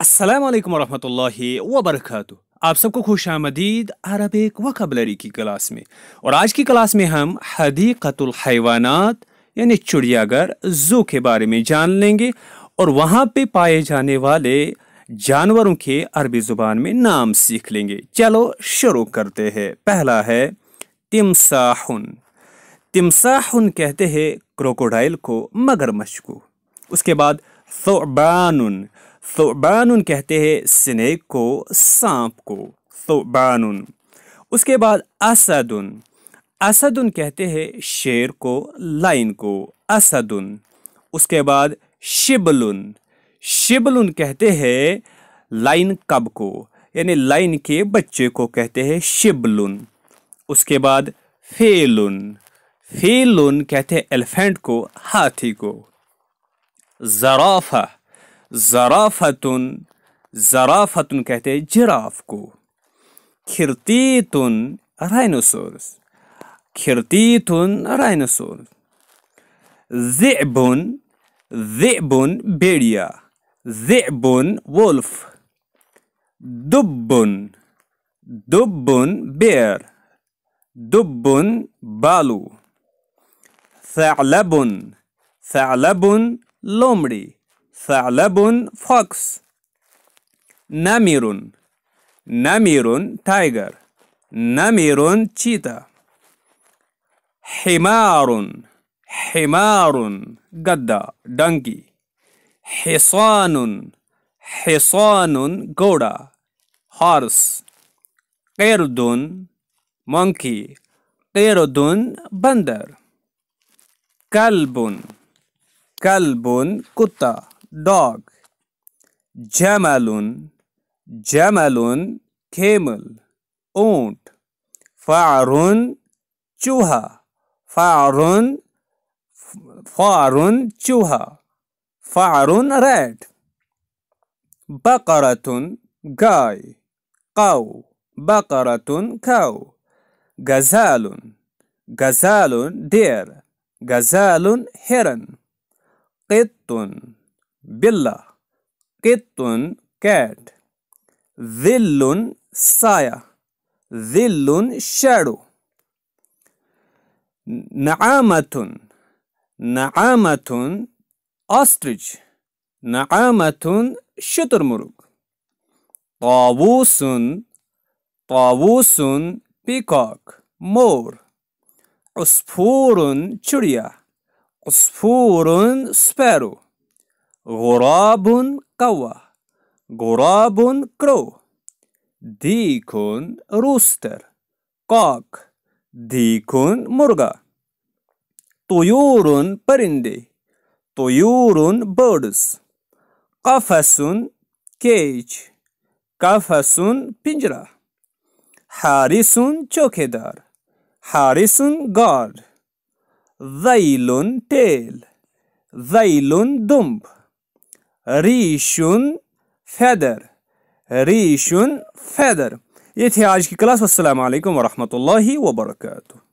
असलकम वरहि वबरक आप सबको खुश आमदीद अरबिक वकबलरी की क्लास में और आज की क्लास में हम हदीकतुल हैवानात यानी चिड़ियाघर जू के बारे में जान लेंगे और वहाँ पे पाए जाने वाले जानवरों के अरबी ज़ुबान में नाम सीख लेंगे चलो शुरू करते हैं पहला है तिमसाहुन तिमसाहुन कहते हैं क्रोकोडाइल को मगरमच्छ को उसके बाद सोबानुन तोबान कहते हैं स्नेक को सांप को तोबान उसके बाद असदन असदन कहते हैं शेर को लाइन को असदन उसके बाद शिबलुन शिबलुन कहते हैं लाइन कब को यानी लाइन के बच्चे को कहते हैं शिबलुन उसके बाद फेलुन फेलुन कहते हैं एलिफेंट को हाथी को ज़राफ़ा زرافة زرافة كهتي جرافكو كرتيت راينوسورس كرتيت راينوسورس ذئب ذئب بيريا ذئب وولف دب دب بير دب بالو ثعلب ثعلب لومري ثعلب فوكس نمر نمر تايجر نمر تشيتا حمار حمار قدا دنكي حصان حصان غورا هارس قرد مونكي قرد بندر كلب كلب قطة dog jamalun jamalun camel aunt farun chuha farun farun chuha farun rat baqaratun guy cow baqaratun cow gazalun gazalun deer gazalun heron qittun بلا قط كات ذل سايا ذل شادو نعامة نعامة ostrich نعامة شترمرغ طاووس طاووس بيكوك مور عصفور چڑیا عصفور سبارو غراب قوة غراب كرو ديكون روستر कॉक धीकुन मुर्गा तुयूरुन परिंदे तुयूरुन बर्ड्स कफसुन केज कफसुन पिंजरा हारिसुन चौकेदार हारिसुन गार्ड जैलुन टेल जैलुन दुम्ब ريش فدر ريش فدر ये थे आज की क्लास ورحمة الله وبركاته